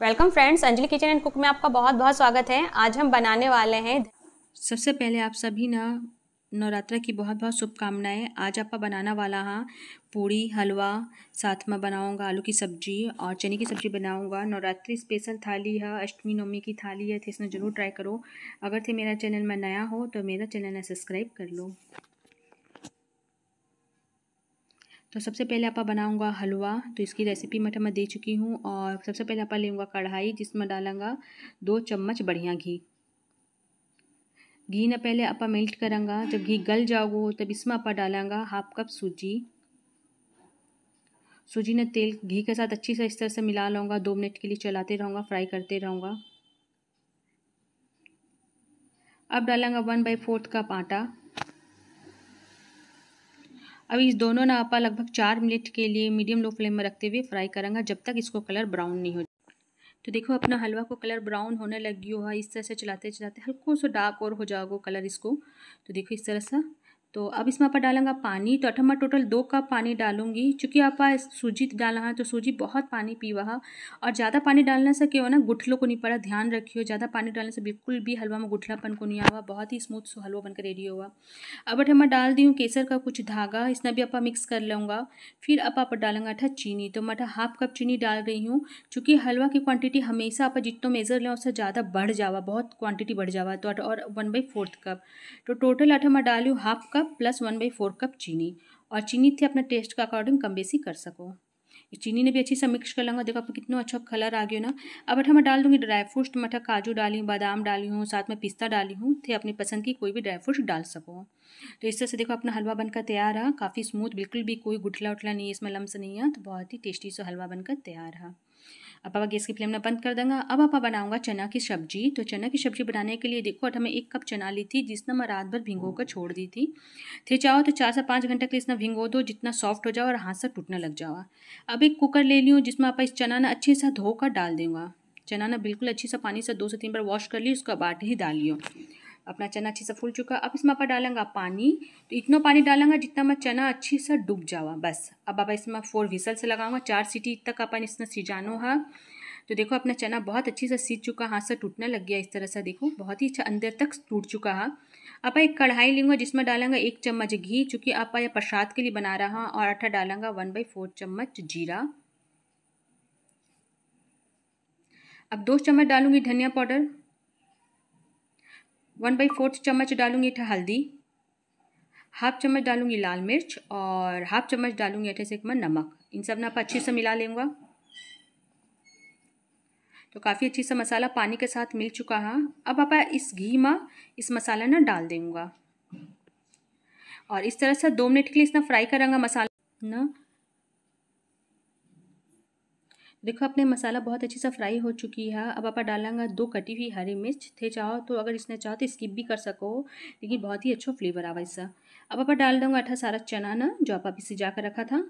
Welcome friends Anjali kitchen and cook में आपका बहुत बहुत स्वागत है आज हम बनाने वाले हैं सबसे पहले आप सभी ना नवरात्रा की बहुत बहुत शुभकामनाएं आज आपका बनाना वाला हाँ पूड़ी हलवा साथ में बनाऊंगा आलू की सब्जी और चने की सब्जी बनाऊंगा नवरात्रि स्पेशल थाली है अष्टमी नवमी की थाली है थे तो इसमें ज़रूर ट्राई करो अगर थे मेरा चैनल में नया हो तो मेरा चैनल सब्सक्राइब कर लो तो सबसे पहले आप बनाऊंगा हलवा तो इसकी रेसिपी मैं मैं दे चुकी हूँ और सबसे पहले आप लेंगा कढ़ाई जिसमें डालूँगा दो चम्मच बढ़िया घी घी ना पहले आप मेल्ट करूँगा जब घी गल जाओगे तब इसमें आप डालांगा हाफ कप सूजी सूजी ने तेल घी के साथ अच्छी से इस तरह से मिला लूँगा दो मिनट के लिए चलाते रहूँगा फ्राई करते रहूँगा अब डालूंगा वन बाई फोर्थ कप आटा अब इस दोनों नापा लगभग चार मिनट के लिए मीडियम लो फ्लेम में रखते हुए फ्राई करेंगे जब तक इसको कलर ब्राउन नहीं हो तो देखो अपना हलवा को कलर ब्राउन होने लगी हुआ इस तरह से चलाते चलाते हल्को सा डार्क और हो जाओगे कलर इसको तो देखो इस तरह सा तो अब इसमें आप डालूंगा पानी तो अठा मैं टोटल दो कप पानी डालूंगी चूँकि आप सूजी डाला है तो सूजी बहुत पानी पीवा है और ज़्यादा पानी डालने से क्यों ना गुठलों को नहीं पड़ा ध्यान रखियो ज़्यादा पानी डालने से बिल्कुल भी हलवा में गुठलापन को नहीं आवा बहुत ही स्मूथ सो हलवा बनकर रेडी हुआ अब अठा मैं डाल दी हूँ केसर का कुछ धागा इसमें भी आप मिक्स कर लूँगा फिर अब आप डालूंगा अठा चीनी तो मैं हाफ कप चीनी डाल रही हूँ चूँकि हलवा की क्वान्टिटी हमेशा आप जितना मेज़र लें उससे ज़्यादा बढ़ जावा बहुत क्वांटिटी बढ़ जावा तो और वन बाई फोर्थ कप तो टोटल अठा मैं डाली half cup cup plus one by four cup चीनी और चीनी थी अपना टेस्ट का अकॉर्डिंग कम बेसी कर सको चीनी ने भी अच्छी से मिक्स कर लूँगा देखो आपको कितना अच्छा कलर आ गया ना अब अठा मैं डाल दूँगी ड्राई फ्रूट मठा काजू डाली हूँ बादाम डाली हूँ साथ में पिस्ता डाली हूँ थे अपनी पसंद की कोई भी ड्राई फ्रूट डाल सको तो इस तरह से देखो अपना हलवा बनकर तैयार रहा काफ़ी स्मूथ बिल्कुल भी कोई गुठला उठला नहीं है इसमें लम्स नहीं है तो बहुत ही टेस्टी सा हलवा बनकर तैयार रहा अब पापा गैस की फ्लेम ना बंद कर देंगे अब पापा बनाऊंगा चना की सब्जी तो चना की सब्जी बनाने के लिए देखो अट हमें एक कप चना ली थी जिसने मैं रात भर भिंगो कर छोड़ दी थी थे चाहो तो चार से पाँच घंटे के लिए इसमें भिंगो दो जितना सॉफ्ट हो जाओ और हाथ से टूटने लग जाओ अब एक कुकर ले ली जिसमें आप इस चना ना अच्छे से धोकर डाल दूंगा चना ना बिल्कुल अच्छे से पानी से दो से तीन बार वॉश कर ली उसका बाट ही डालियो अपना चना अच्छे से फूल चुका अब इसमें आप डालेंगा पानी तो इतना पानी डालेंगा जितना मैं चना अच्छी से डूब जावा बस अब आप इसमें फोर विसल से लगाऊंगा चार सीटी तक अपन इसमें सिजानो है तो देखो अपना चना बहुत अच्छे से सीज चुका हाथ से टूटने लग गया इस तरह से देखो बहुत ही अच्छा अंदर तक टूट चुका है आप एक कढ़ाई लेंगे जिसमें डालेंगे एक चम्मच घी चूँकि आप यह प्रसाद के लिए बना रहा हूँ और आटा डालेंगे वन बाई फोर चम्मच जीरा अब दो चम्मच डालूंगी धनिया पाउडर वन बाई फोर्थ चम्मच डालूंगी अठा हल्दी हाफ चम्मच डालूंगी लाल मिर्च और हाफ चम्मच डालूंगी अठे से चम्मच नमक इन सब ना आप अच्छे से मिला लेंगे तो काफ़ी अच्छी सा मसाला पानी के साथ मिल चुका है अब आप इस घी में इस मसाला ना डाल देंगे और इस तरह से दो मिनट के लिए इसना फ्राई करेंगे मसाला ना देखो अपने मसाला बहुत अच्छी सा फ्राई हो चुकी है अब आप डालेंगे दो कटी हुई हरी मिर्च थे चाहो तो अगर इसने चाहो तो स्किप भी कर सको लेकिन बहुत ही अच्छा फ्लेवर आवा इसका अब आप डाल दूँगा अठा सारा चना ना जो आप अभी सिजा कर रखा था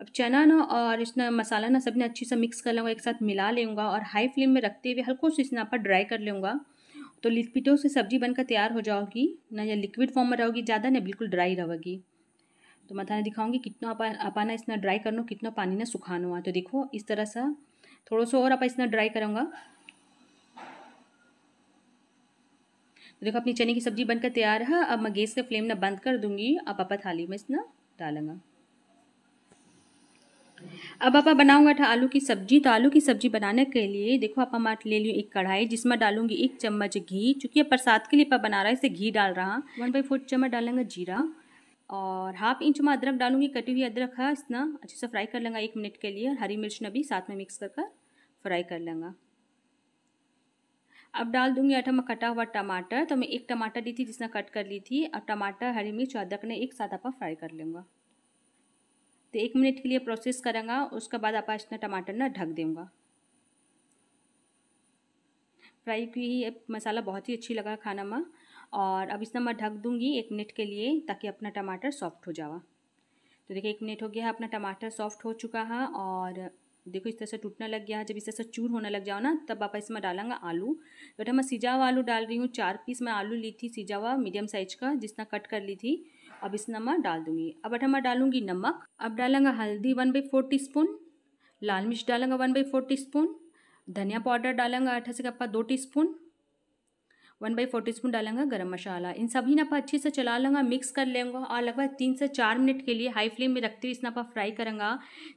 अब चना ना और इसने मसाला ना सबने अच्छे से मिक्स कर लूँगा एक साथ मिला लूँगा और हाई फ्लेम में रखते हुए हल्को से इसने आप ड्राई कर लूँगा तो लिपिटों से सब्जी बनकर तैयार हो जाओगी ना या लिक्विड फॉर्म में रहोगी ज़्यादा ना बिल्कुल ड्राई रहोगी तो मैं थाने दिखाऊंगी कितना आप आपाना इसना ड्राई करनो कितना पानी ना सुखानो तो देखो इस तरह सा थोड़ा सा और आप इसना ड्राई करूँगा तो देखो अपनी चने की सब्जी बनकर तैयार है अब मैं गैस का फ्लेम ना बंद कर दूंगी आप आपा थाली में इसना डालूंगा अब आप बनाऊंगा था आलू की सब्जी तो आलू की सब्जी बनाने के लिए देखो आप मैं ले लियो एक कढ़ाई जिसमें डालूंगी एक चम्मच घी चूंकि अब प्रसाद के लिए आप बना रहा है इसे घी डाल रहा वन बाई फोर चम्मच डालेंगे जीरा और हाफ इंच में अदरक डालूंगी कटी हुई अदरक है इतना अच्छे से फ्राई कर लेंगे एक मिनट के लिए हरी मिर्च ना भी साथ में मिक्स कर कर फ्राई कर लेंगे अब डाल दूंगी आटा में कटा हुआ टमाटर तो मैं एक टमाटर दी थी जिसने कट कर ली थी अब टमाटर हरी मिर्च और अदरक ने एक साथ आप फ्राई कर लूँगा तो एक मिनट के लिए प्रोसेस करेंगे उसके बाद आप इतना टमाटर ना ढक दूँगा फ्राई की मसाला बहुत ही अच्छी लगा खाना में और अब इसमें मैं ढक दूंगी एक मिनट के लिए ताकि अपना टमाटर सॉफ्ट हो जावा तो देखिए एक मिनट हो गया है अपना टमाटर सॉफ्ट हो चुका है और देखो इस तरह से टूटना लग गया है जब इस तरह से चूर होने लग जाओ ना तब आप इसमें डालेंगे आलू बेटा मैं सीजा हुआ आलू डाल रही हूँ चार पीस मैं आलू ली थी सीजा हुआ मीडियम साइज़ का जिसना कट कर ली थी अब इसमें मैं डाल दूँगी अब बेटा मैं डालूँगी नमक अब डालेंगे हल्दी one by four teaspoon लाल मिर्च डालेंगे one by four teaspoon धनिया पाउडर डालेंगे अठासी कप्पा दो teaspoon one by four teaspoon डालेंगे गर्म मसाला इन सभी नापा अच्छे से चला लूँगा मिक्स कर लेंगे और लगभग तीन से चार मिनट के लिए हाई फ्लेम में रखते हुए इस नापा फ्राई करेंगे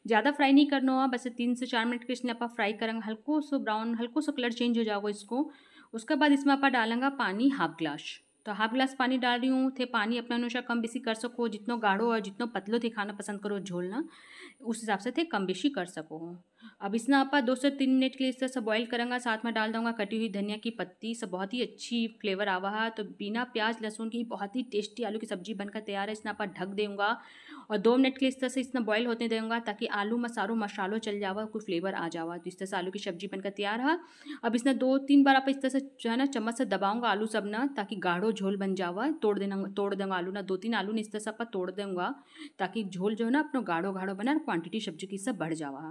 ज़्यादा फ्राई नहीं करना होगा बस तीन से चार मिनट के इस नापा फ्राई करेंगे हल्को सो ब्राउन हल्को सो कलर चेंज हो जाएगा इसको उसके बाद इसमें आप डालेंगे पानी हाफ ग्लास तो हाफ ग्लास पानी डाल रही हूँ थे पानी अपने अनुसार कम बेसी कर सको जितना गाढ़ो और जितना पतलो थे खाना पसंद करो झोलना उस हिसाब से थे कम बेसी कर सको अब इसमें आप दो से तीन मिनट के लिए इस तरह से बॉयल करूँगा साथ में डाल दूँगा कटी हुई धनिया की पत्ती सब बहुत ही अच्छी फ्लेवर आवा है तो बिना प्याज लहसुन की बहुत ही टेस्टी आलू की सब्जी बनकर तैयार है इसने आप ढक दूँगा और दो मिनट के लिए इस तरह से इसने बॉयल होते दूँगा ताकि आलू में सारों मसालों चल जावा कोई फ्लेवर आ जावा तो इस तरह से आलू की सब्जी बनकर तैयार है अब इसने दो तीन बार आप इस तरह से जो है ना चम्मच से दबाऊँगा आलू सब ना ताकि गाढ़ो झोल बन जावा तोड़ देना तोड़ देंगे आलू ना दो तीन आलू ने इस तरह से आप तोड़ देंगे ताकि झोल जो है ना अपना गाढ़ो गाढ़ो बना क्वान्टिटी सब्जी की सब बढ़ जावा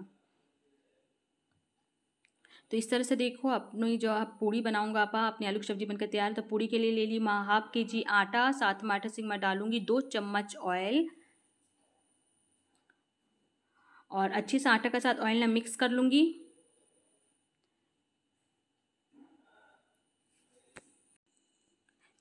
तो इस तरह से देखो अपनी जो आप पूड़ी बनाऊंगा आपा अपनी आलू की सब्जी बनकर तैयार तो पूड़ी के लिए ले ली मैं हाफ के जी आटा साथ में आटा मैं डालूंगी दो चम्मच ऑयल और अच्छे से आटा के साथ ऑयल ना मिक्स कर लूँगी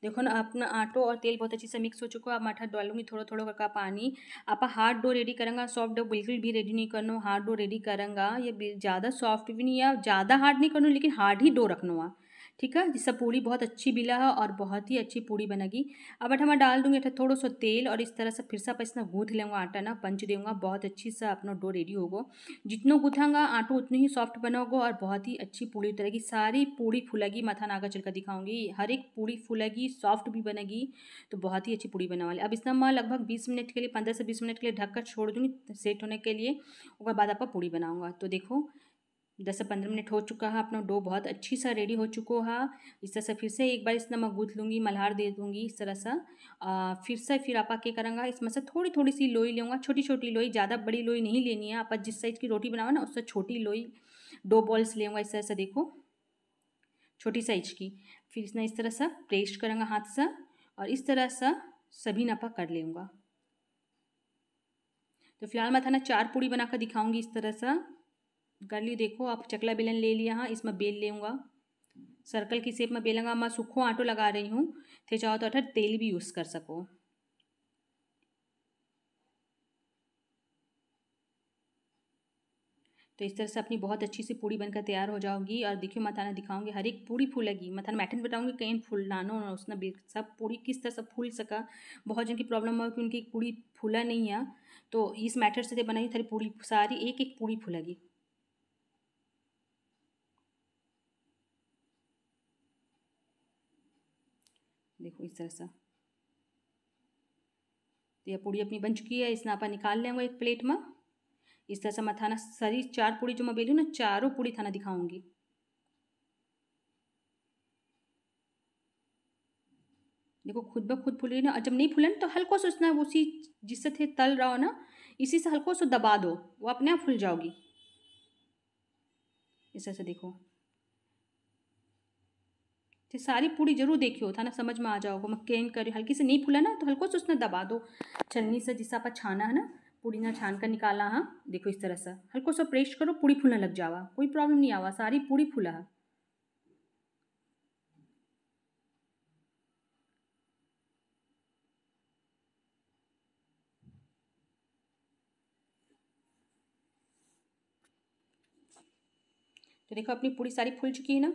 देखो ना अपना आटो और तेल बहुत अच्छे से मिक्स हो चुका है अब मैं आटा डालूंगी थोड़ा थोड़ा करके पानी आप हार्ड डो रेडी करेंगे सॉफ्ट डो बिल्कुल भी रेडी नहीं करना हार्ड डो रेडी करेंगे ये ज़्यादा सॉफ्ट भी नहीं है ज़्यादा हार्ड नहीं करना लेकिन हार्ड ही डो रखना ठीक है जिससे पूड़ी बहुत अच्छी बिला है और बहुत ही अच्छी पूड़ी बनेगी अब अठा मैं डाल दूँगी थोड़ा सा तेल और इस तरह से फिर से आप इसमें गूँथ लेंगे आटा ना पंच देंगे बहुत अच्छी सा अपना डो रेडी होगा जितना गूँथांगा आटो उतनी ही सॉफ्ट बनोगे और बहुत ही अच्छी पूड़ी उतरेगी सारी पूड़ी फूलेगी मथा नागा चलकर दिखाऊंगी हर एक पूड़ी फूलेगी सॉफ्ट भी बनेगी तो बहुत ही अच्छी पूड़ी बना वाली अब इसमें मैं लगभग बीस मिनट के लिए पंद्रह से बीस मिनट के लिए ढक कर छोड़ दूँगी सेट होने के लिए उसके बाद आपका पूड़ी बनाऊँगा तो देखो दस से पंद्रह मिनट हो चुका है अपना डो बहुत अच्छी सा रेडी हो चुको है इस तरह से फिर से एक बार इस तरह मैं गूँथ लूँगी मल्हार दे दूँगी इस तरह से फिर से फिर आप क्या करूँगा इसमें से थोड़ी थोड़ी सी लोई लूँगा छोटी छोटी लोई ज़्यादा बड़ी लोई नहीं लेनी है आप जिस साइज़ की रोटी बनाओ ना उससे छोटी लोई डो बॉल्स लेंगे इस तरह से देखो छोटी साइज की फिर इसने इस तरह से प्रेस करूँगा हाथ से और इस तरह से सभी नपा कर लेंगे तो फिलहाल मैं था ना चार पूड़ी बनाकर दिखाऊंगी इस तरह से कर ली देखो आप चकला बेलन ले लिया हाँ इसमें बेल लेंगा सर्कल की शेप में बेलूंगा मैं सूखो आटो लगा रही हूँ थे चाहो तो अठर तेल भी यूज़ कर सको तो इस तरह से अपनी बहुत अच्छी सी पूड़ी बनकर तैयार हो जाओगी और देखियो मैं थाना दिखाऊंगी हर एक पूड़ी फूलेगी थाना मैठन बताऊंगी कहीं लानो ना उसने सब पूड़ी किस तरह से फूल सका बहुत जन की प्रॉब्लम हुआ कि उनकी पूड़ी फूला नहीं है तो इस मैटर से तो बनाई थारी पूड़ी सारी एक एक पूड़ी फूलेगी इस तरह से तो यह पूड़ी अपनी बन चुकी है इसने आप निकाल लेंगे एक प्लेट में इस तरह से मैं थाना सारी चार पूड़ी जो मैं बेली ना चारों पूड़ी थाना दिखाऊंगी देखो खुद ब खुद फूल रही ना और जब नहीं फूलन तो हल्को से उसने उसी जिससे थे तल रहा हो ना इसी से हल्को से दबा दो वो अपने आप फूल जाओगी इस तरह से देखो तो सारी पूरी जरूर देखियो था ना समझ में आ जाओगे मक्केन करी हल्की से नहीं फूला ना तो हल्को से उसने दबा दो छन्नी से जिससे आप छाना है ना पूरी ना छान कर निकाला हाँ देखो इस तरह से हल्को सा प्रेस करो पूरी फूलने लग जावा कोई प्रॉब्लम नहीं आवा सारी पूरी फूला है तो देखो अपनी पूरी सारी फूल चुकी है ना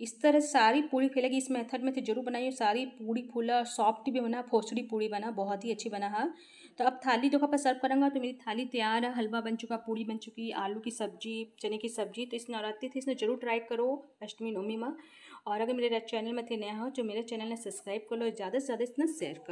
इस तरह से सारी पूड़ी फैलेगी इस मेथड में तो जरूर बनाइए सारी पूड़ी फूला सॉफ्ट भी बना फोसड़ी पूड़ी बना बहुत ही अच्छी बना है हाँ। तो अब थाली जो पर सर्व करूँगा तो मेरी थाली तैयार है हलवा बन चुका पूड़ी बन चुकी आलू की सब्जी चने की सब्जी तो इस नवरात्रि थी इसने जरूर ट्राई करो अष्टमी नवमी माँ और अगर मेरे चैनल में थे नया हो तो मेरे चैनल ने सब्सक्राइब कर लो ज़्यादा से ज़्यादा इसमें शेयर करो